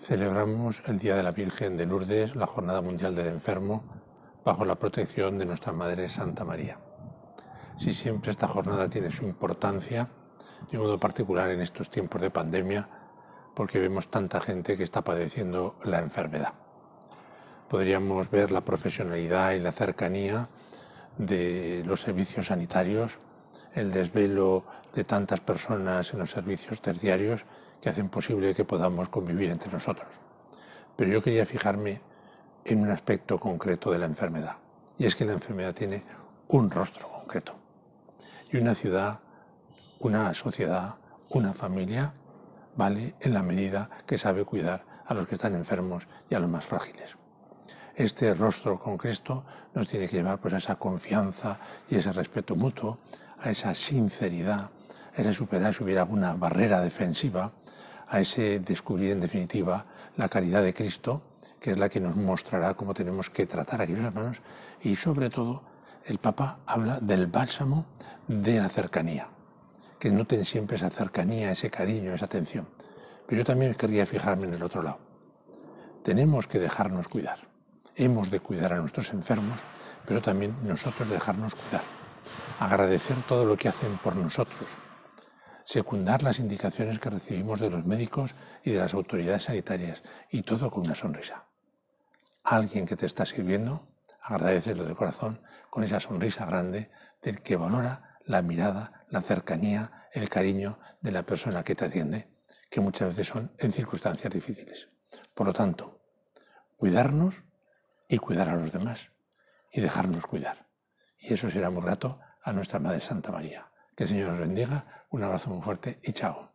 celebramos el Día de la Virgen de Lourdes, la Jornada Mundial del Enfermo, bajo la protección de nuestra Madre Santa María. Si siempre esta jornada tiene su importancia, de modo particular en estos tiempos de pandemia, porque vemos tanta gente que está padeciendo la enfermedad. Podríamos ver la profesionalidad y la cercanía de los servicios sanitarios, el desvelo de tantas personas en los servicios terciarios que hacen posible que podamos convivir entre nosotros. Pero yo quería fijarme en un aspecto concreto de la enfermedad, y es que la enfermedad tiene un rostro concreto. Y una ciudad, una sociedad, una familia vale en la medida que sabe cuidar a los que están enfermos y a los más frágiles. Este rostro concreto nos tiene que llevar pues, a esa confianza y ese respeto mutuo, a esa sinceridad, a ese superar si hubiera alguna barrera defensiva, a ese descubrir en definitiva la caridad de Cristo, que es la que nos mostrará cómo tenemos que tratar a aquellos hermanos y sobre todo el Papa habla del bálsamo de la cercanía, que noten siempre esa cercanía, ese cariño, esa atención. Pero yo también quería fijarme en el otro lado. Tenemos que dejarnos cuidar. Hemos de cuidar a nuestros enfermos, pero también nosotros dejarnos cuidar. Agradecer todo lo que hacen por nosotros, secundar las indicaciones que recibimos de los médicos y de las autoridades sanitarias, y todo con una sonrisa. alguien que te está sirviendo, agradeceslo de corazón con esa sonrisa grande del que valora la mirada, la cercanía, el cariño de la persona que te atiende, que muchas veces son en circunstancias difíciles. Por lo tanto, cuidarnos y cuidar a los demás y dejarnos cuidar. Y eso será muy grato a nuestra Madre Santa María. Que el Señor os bendiga. Un abrazo muy fuerte y chao.